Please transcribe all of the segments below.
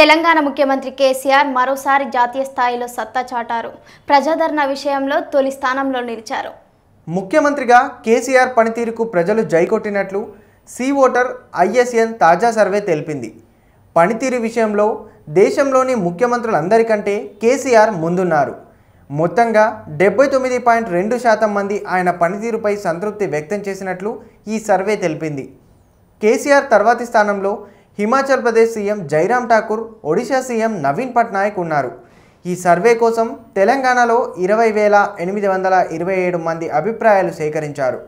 తెలంగాణ ముఖ్యమంత్రి కేసీఆర్ మరోసారి జాతీయ స్థాయిలో సత్తా చాటారు ప్రజాదరణ విషయంలో తొలి స్థానంలో నిలిచారు ముఖ్యమంత్రిగా కేసీఆర్ పనితీరుకు ప్రజలు జైకొట్టినట్లు సీ ఓటర్ ఐఎస్ఎన్ తాజా సర్వే తెలిపింది పనితీరు విషయంలో దేశంలోని ముఖ్యమంత్రులందరికంటే కేసీఆర్ ముందున్నారు మొత్తంగా డెబ్బై తొమ్మిది పాయింట్ రెండు శాతం మంది ఆయన పనితీరుపై సంతృప్తి వ్యక్తం చేసినట్లు ఈ సర్వే తెలిపింది కేసీఆర్ తర్వాతి స్థానంలో హిమాచల్ ప్రదేశ్ సీఎం జైరామ్ ఠాకూర్ ఒడిశా సీఎం నవీన్ పట్నాయక్ ఉన్నారు ఈ సర్వే కోసం తెలంగాణలో ఇరవై వేల ఎనిమిది వందల ఇరవై ఏడు మంది అభిప్రాయాలు సేకరించారు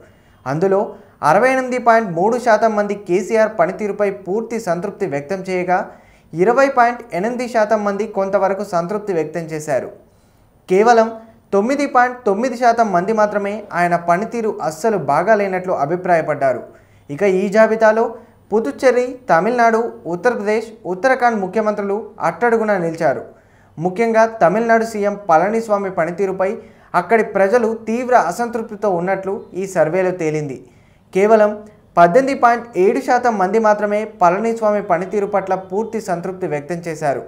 అందులో అరవై ఎనిమిది పాయింట్ మూడు శాతం మంది కేసీఆర్ పనితీరుపై పూర్తి సంతృప్తి వ్యక్తం చేయగా ఇరవై పాయింట్ ఎనిమిది శాతం మంది కొంతవరకు సంతృప్తి వ్యక్తం చేశారు కేవలం తొమ్మిది పాయింట్ తొమ్మిది శాతం మంది మాత్రమే ఆయన పనితీరు అస్సలు బాగాలేనట్లు అభిప్రాయపడ్డారు ఇక ఈ జాబితాలో పుదుచ్చేరి తమిళనాడు ఉత్తరప్రదేశ్ ఉత్తరాఖండ్ ముఖ్యమంత్రులు అట్టడుగున నిలిచారు ముఖ్యంగా తమిళనాడు సీఎం పళనిస్వామి పనితీరుపై అక్కడి ప్రజలు తీవ్ర అసంతృప్తితో ఉన్నట్లు ఈ సర్వేలో తేలింది కేవలం పద్దెనిమిది పాయింట్ ఏడు శాతం మంది మాత్రమే పళనిస్వామి పనితీరు పట్ల పూర్తి సంతృప్తి వ్యక్తం చేశారు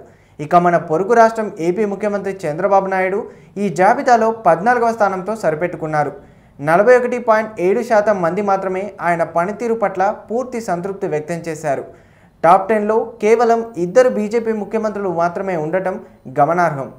ఇక మన పొరుగు రాష్ట్రం ఏపీ ముఖ్యమంత్రి చంద్రబాబు నాయుడు ఈ జాబితాలో పద్నాలుగవ స్థానంతో సరిపెట్టుకున్నారు నలభై ఒకటి పాయింట్ ఏడు శాతం మంది మాత్రమే ఆయన పనితీరు పట్ల పూర్తి సంతృప్తి వ్యక్తం చేశారు టాప్ టెన్లో కేవలం ఇద్దరు బీజేపీ ముఖ్యమంత్రులు మాత్రమే ఉండటం గమనార్హం